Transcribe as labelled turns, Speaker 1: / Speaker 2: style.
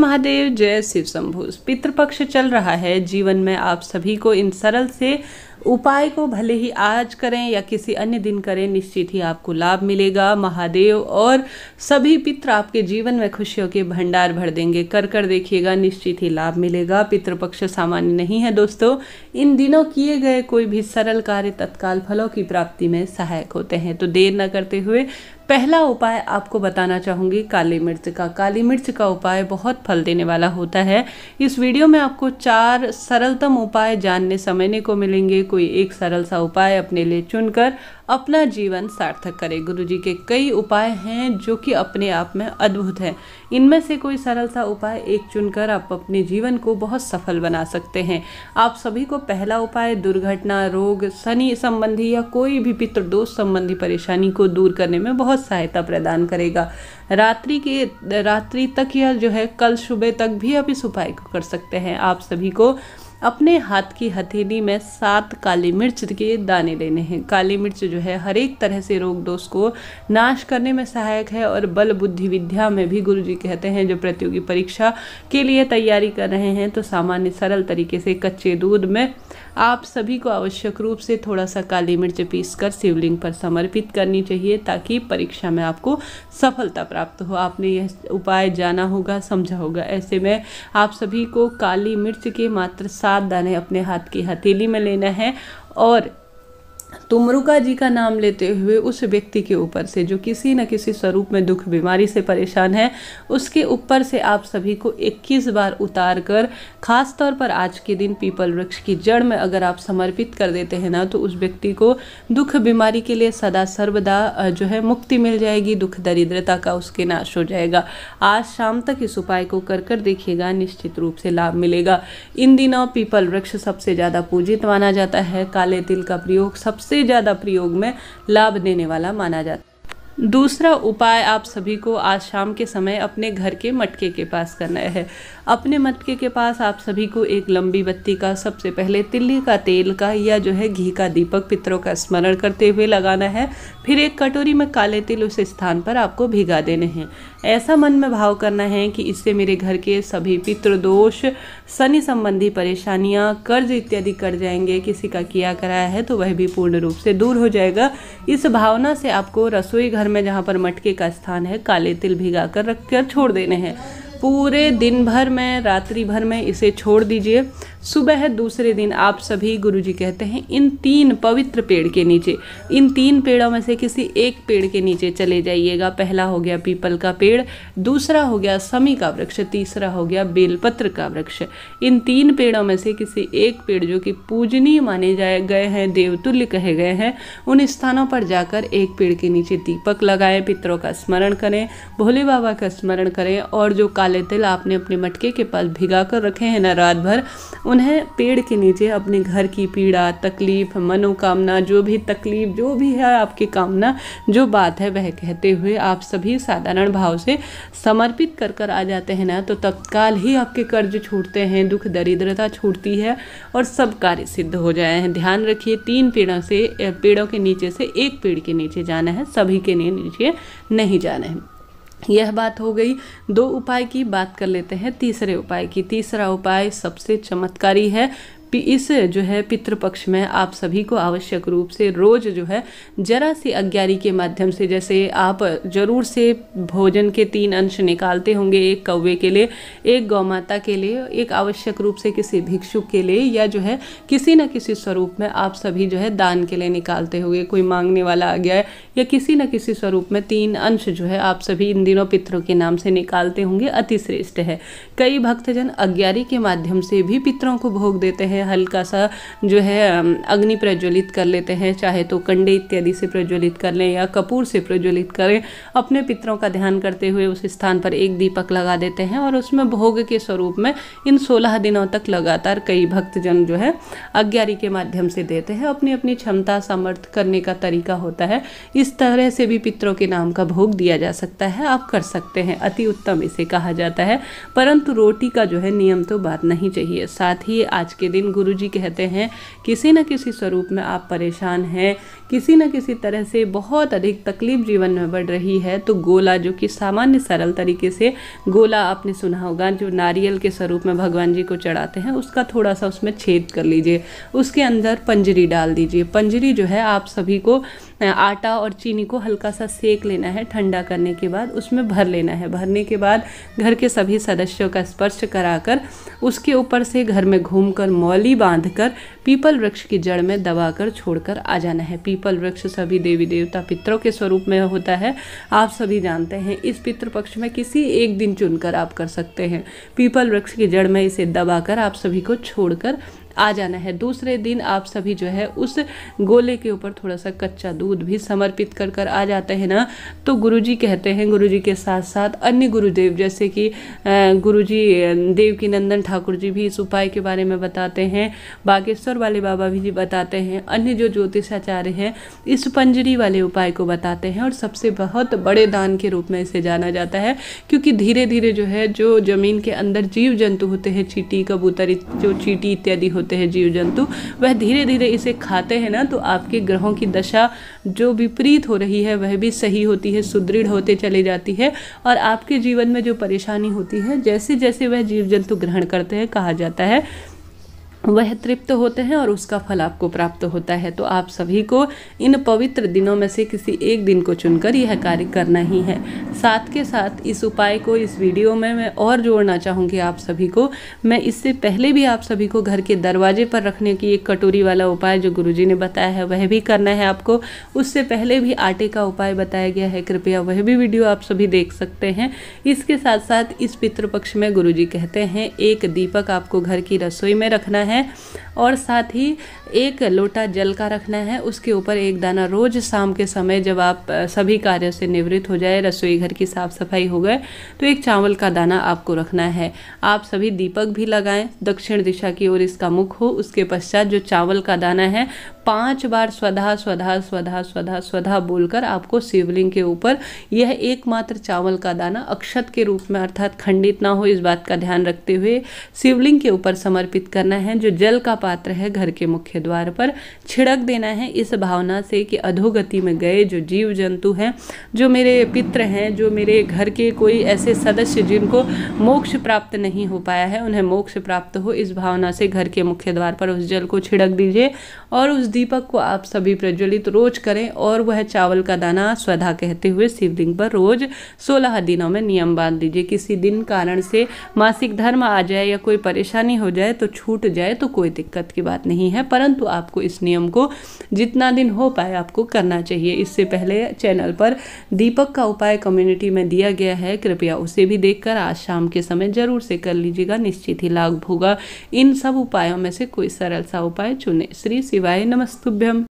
Speaker 1: महादेव जय शिव शंभु पितृपक्ष चल रहा है जीवन में आप सभी को इन सरल से उपाय को भले ही आज करें या किसी अन्य दिन करें निश्चित ही आपको लाभ मिलेगा महादेव और सभी पित्र आपके जीवन में खुशियों के भंडार भर देंगे कर कर देखिएगा निश्चित ही लाभ मिलेगा पितृपक्ष सामान्य नहीं है दोस्तों इन दिनों किए गए कोई भी सरल कार्य तत्काल फलों की प्राप्ति में सहायक होते हैं तो देर न करते हुए पहला उपाय आपको बताना चाहूँगी काली मिर्च का काली मिर्च का उपाय बहुत फल देने वाला होता है इस वीडियो में आपको चार सरलतम उपाय जानने समझने को मिलेंगे कोई एक सरल सा उपाय अपने लिए चुनकर अपना जीवन सार्थक करें गुरु जी के कई उपाय हैं जो कि अपने आप में अद्भुत हैं इनमें से कोई सरल सा उपाय एक चुनकर आप अपने जीवन को बहुत सफल बना सकते हैं आप सभी को पहला उपाय दुर्घटना रोग शनि संबंधी या कोई भी पितृदोष संबंधी परेशानी को दूर करने में बहुत सहायता प्रदान करेगा रात्रि के रात्रि तक या जो है कल सुबह तक भी आप इस उपाय को कर सकते हैं आप सभी को अपने हाथ की हथेली में सात काली मिर्च के दाने लेने हैं काली मिर्च जो है हर एक तरह से रोग दोष को नाश करने में सहायक है और बल बुद्धि विद्या में भी गुरु जी कहते हैं जो प्रतियोगी परीक्षा के लिए तैयारी कर रहे हैं तो सामान्य सरल तरीके से कच्चे दूध में आप सभी को आवश्यक रूप से थोड़ा सा काली मिर्च पीस कर शिवलिंग पर समर्पित करनी चाहिए ताकि परीक्षा में आपको सफलता प्राप्त हो आपने यह उपाय जाना होगा समझा होगा ऐसे में आप सभी को काली मिर्च के मात्र सात सात दाने अपने हाथ की हथेली में लेना है और तुमरुका तो जी का नाम लेते हुए उस व्यक्ति के ऊपर से जो किसी न किसी स्वरूप में दुख बीमारी से परेशान है उसके ऊपर से आप सभी को 21 बार उतार कर खास तौर पर आज के दिन पीपल वृक्ष की जड़ में अगर आप समर्पित कर देते हैं ना तो उस व्यक्ति को दुख बीमारी के लिए सदा सर्वदा जो है मुक्ति मिल जाएगी दुख दरिद्रता का उसके नाश हो जाएगा आज शाम तक इस उपाय को कर कर देखिएगा निश्चित रूप से लाभ मिलेगा इन दिनों पीपल वृक्ष सबसे ज़्यादा पूजित माना जाता है काले तिल का प्रयोग सब सबसे ज़्यादा प्रयोग में लाभ देने वाला माना जाता है दूसरा उपाय आप सभी को आज शाम के समय अपने घर के मटके के पास करना है अपने मटके के पास आप सभी को एक लंबी बत्ती का सबसे पहले तिल्ली का तेल का या जो है घी का दीपक पितरों का स्मरण करते हुए लगाना है फिर एक कटोरी में काले तिल उस स्थान पर आपको भिगा देने हैं ऐसा मन में भाव करना है कि इससे मेरे घर के सभी पितृदोष शनि संबंधी परेशानियाँ कर्ज इत्यादि कर जाएंगे किसी का किया कराया है तो वह भी पूर्ण रूप से दूर हो जाएगा इस भावना से आपको रसोई घर में जहाँ पर मटके का स्थान है काले तिल भिगा कर रख कर छोड़ देने हैं पूरे दिन भर में रात्रि भर में इसे छोड़ दीजिए सुबह दूसरे दिन आप सभी गुरुजी कहते हैं इन तीन पवित्र पेड़ के नीचे इन तीन पेड़ों में से किसी एक पेड़ के नीचे चले जाइएगा पहला हो गया पीपल का पेड़ दूसरा हो गया समी का वृक्ष तीसरा हो गया बेलपत्र का वृक्ष इन तीन पेड़ों में से किसी एक पेड़ जो कि पूजनीय माने जाए गए हैं देवतुल्य कहे गए हैं उन स्थानों पर जाकर एक पेड़ के नीचे दीपक लगाएं पितरों का स्मरण करें भोले बाबा का स्मरण करें और जो काल काले तिल आपने अपने मटके के पास भिगा कर रखे हैं ना रात भर उन्हें पेड़ के नीचे अपने घर की पीड़ा तकलीफ मनोकामना जो भी तकलीफ जो भी है आपकी कामना जो बात है वह कहते हुए आप सभी साधारण भाव से समर्पित कर कर आ जाते हैं ना तो तत्काल ही आपके कर्ज छूटते हैं दुख दरिद्रता छूटती है और सब कार्य सिद्ध हो जाए हैं ध्यान रखिए तीन पेड़ों से पेड़ों के नीचे से एक पेड़ के नीचे जाना है सभी के नीचे नहीं जाना है यह बात हो गई दो उपाय की बात कर लेते हैं तीसरे उपाय की तीसरा उपाय सबसे चमत्कारी है इस जो है पितृपक्ष में आप सभी को आवश्यक रूप से रोज जो है जरा सी अज्ञारी के माध्यम से जैसे आप जरूर से भोजन के तीन अंश निकालते होंगे एक कौवे के लिए एक गौ माता के लिए एक आवश्यक रूप से किसी भिक्षुक के लिए या जो है किसी न किसी स्वरूप में आप सभी जो है दान के लिए निकालते होंगे कोई मांगने वाला आ गया है या किसी न किसी स्वरूप में तीन अंश जो है आप सभी इन दिनों पितरों के नाम से निकालते होंगे अतिश्रेष्ठ है कई भक्तजन अज्ञारी के माध्यम से भी पितरों को भोग देते हैं है हल्का सा जो है अग्नि प्रज्वलित कर लेते हैं चाहे तो कंडे इत्यादि से प्रज्वलित कर लें या कपूर से प्रज्वलित करें अपने पितरों का ध्यान करते हुए उस स्थान पर एक दीपक लगा देते हैं और उसमें भोग के स्वरूप में इन सोलह दिनों तक लगातार कई भक्तजन जो है अज्ञारी के माध्यम से देते हैं अपनी अपनी क्षमता समर्थ करने का तरीका होता है इस तरह से भी पितरों के नाम का भोग दिया जा सकता है आप कर सकते हैं अति उत्तम इसे कहा जाता है परंतु रोटी का जो है नियम तो बात नहीं चाहिए साथ ही आज के दिन गुरु जी कहते हैं किसी न किसी स्वरूप में आप परेशान हैं किसी न किसी तरह से बहुत अधिक तकलीफ जीवन में बढ़ रही है तो गोला जो कि सामान्य सरल तरीके से गोला आपने सुना होगा जो नारियल के स्वरूप में भगवान जी को चढ़ाते हैं उसका थोड़ा सा उसमें छेद कर लीजिए उसके अंदर पंजरी डाल दीजिए पंजरी जो है आप सभी को आटा और चीनी को हल्का सा सेक लेना है ठंडा करने के बाद उसमें भर लेना है भरने के बाद घर के सभी सदस्यों का स्पर्श कराकर उसके ऊपर से घर में घूम कर मॉल बलि बांधकर पीपल वृक्ष की जड़ में दबाकर छोड़कर आ जाना है पीपल वृक्ष सभी देवी देवता पितरों के स्वरूप में होता है आप सभी जानते हैं इस पितृ पक्ष में किसी एक दिन चुनकर आप कर सकते हैं पीपल वृक्ष की जड़ में इसे दबाकर आप सभी को छोड़कर आ जाना है दूसरे दिन आप सभी जो है उस गोले के ऊपर थोड़ा सा कच्चा दूध भी समर्पित कर कर आ जाते हैं ना तो गुरुजी कहते हैं गुरुजी के साथ साथ अन्य गुरुदेव जैसे कि गुरुजी देवकी नंदन ठाकुर जी भी इस उपाय के बारे में बताते हैं बागेश्वर वाले बाबा भी जी बताते हैं अन्य जो ज्योतिषाचार्य हैं इस पंजरी वाले उपाय को बताते हैं और सबसे बहुत बड़े दान के रूप में इसे जाना जाता है क्योंकि धीरे धीरे जो है जो ज़मीन के अंदर जीव जंतु होते हैं चीटी कबूतर जो चीटी इत्यादि होते हैं जीव जंतु वह धीरे धीरे इसे खाते हैं ना तो आपके ग्रहों की दशा जो विपरीत हो रही है वह भी सही होती है सुदृढ़ होते चली जाती है और आपके जीवन में जो परेशानी होती है जैसे जैसे वह जीव जंतु ग्रहण करते हैं कहा जाता है वह तृप्त होते हैं और उसका फल आपको प्राप्त होता है तो आप सभी को इन पवित्र दिनों में से किसी एक दिन को चुनकर यह कार्य करना ही है साथ के साथ इस उपाय को इस वीडियो में मैं और जोड़ना चाहूँगी आप सभी को मैं इससे पहले भी आप सभी को घर के दरवाजे पर रखने की एक कटोरी वाला उपाय जो गुरु ने बताया है वह भी करना है आपको उससे पहले भी आटे का उपाय बताया गया है कृपया वह भी वीडियो आप सभी देख सकते हैं इसके साथ साथ इस पितृपक्ष में गुरु कहते हैं एक दीपक आपको घर की रसोई में रखना है है और साथ ही एक लोटा जल का रखना है उसके ऊपर एक दाना रोज शाम के समय जब आप सभी कार्यों से निवृत्त हो जाए रसोई घर की साफ़ सफाई हो गए तो एक चावल का दाना आपको रखना है आप सभी दीपक भी लगाएं दक्षिण दिशा की ओर इसका मुख हो उसके पश्चात जो चावल का दाना है पांच बार स्वधा स्वधा स्वधा स्वधा स्वधा बोलकर आपको शिवलिंग के ऊपर यह एकमात्र चावल का दाना अक्षत के रूप में अर्थात खंडित ना हो इस बात का ध्यान रखते हुए शिवलिंग के ऊपर समर्पित करना है जो जल का पात्र है घर के मुख्य द्वार पर छिड़क देना है इस भावना से कि अधोगति में गए जो जीव जंतु हैं जो मेरे पित्र हैं जो मेरे घर के कोई ऐसे सदस्य जिनको मोक्ष प्राप्त नहीं हो पाया है उन्हें मोक्ष प्राप्त हो इस भावना से घर के मुख्य द्वार पर उस जल को छिड़क दीजिए और उस दीपक को आप सभी प्रज्वलित रोज करें और वह चावल का दाना स्वधा कहते हुए शिवलिंग पर रोज सोलह दिनों में नियम बांध दीजिए किसी दिन कारण से मासिक धर्म आ जाए या कोई परेशानी हो जाए तो छूट जाए तो कोई दिक्कत की बात नहीं है परंतु आपको इस नियम को जितना दिन हो पाए आपको करना चाहिए इससे पहले चैनल पर दीपक का उपाय कम्युनिटी में दिया गया है कृपया उसे भी देखकर आज शाम के समय जरूर से कर लीजिएगा निश्चित ही लाभ होगा इन सब उपायों में से कोई सरल सा उपाय चुने श्री शिवाय नम नमस्तुभ्यं